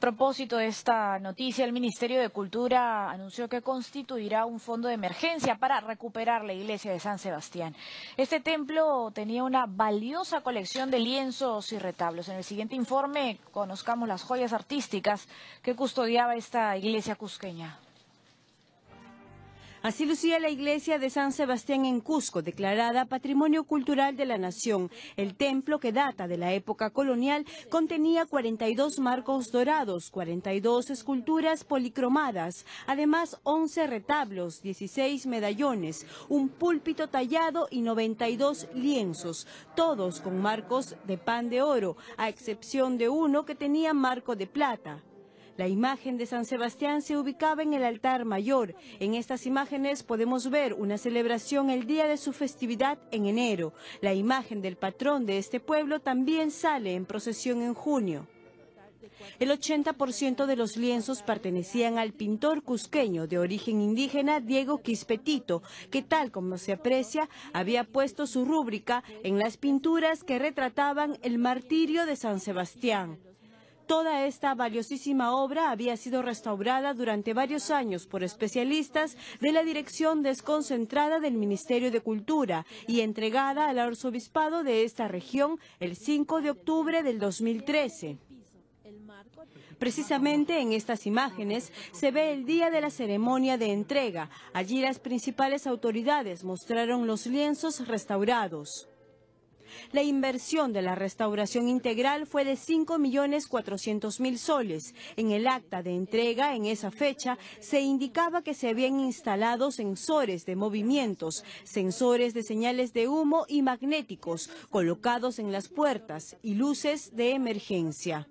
propósito de esta noticia, el Ministerio de Cultura anunció que constituirá un fondo de emergencia para recuperar la iglesia de San Sebastián. Este templo tenía una valiosa colección de lienzos y retablos. En el siguiente informe conozcamos las joyas artísticas que custodiaba esta iglesia cusqueña. Así lucía la iglesia de San Sebastián en Cusco, declarada Patrimonio Cultural de la Nación. El templo, que data de la época colonial, contenía 42 marcos dorados, 42 esculturas policromadas, además 11 retablos, 16 medallones, un púlpito tallado y 92 lienzos, todos con marcos de pan de oro, a excepción de uno que tenía marco de plata. La imagen de San Sebastián se ubicaba en el altar mayor. En estas imágenes podemos ver una celebración el día de su festividad en enero. La imagen del patrón de este pueblo también sale en procesión en junio. El 80% de los lienzos pertenecían al pintor cusqueño de origen indígena Diego Quispetito, que tal como se aprecia, había puesto su rúbrica en las pinturas que retrataban el martirio de San Sebastián. Toda esta valiosísima obra había sido restaurada durante varios años por especialistas de la dirección desconcentrada del Ministerio de Cultura y entregada al arzobispado de esta región el 5 de octubre del 2013. Precisamente en estas imágenes se ve el día de la ceremonia de entrega. Allí las principales autoridades mostraron los lienzos restaurados. La inversión de la restauración integral fue de 5.400.000 soles. En el acta de entrega en esa fecha se indicaba que se habían instalado sensores de movimientos, sensores de señales de humo y magnéticos colocados en las puertas y luces de emergencia.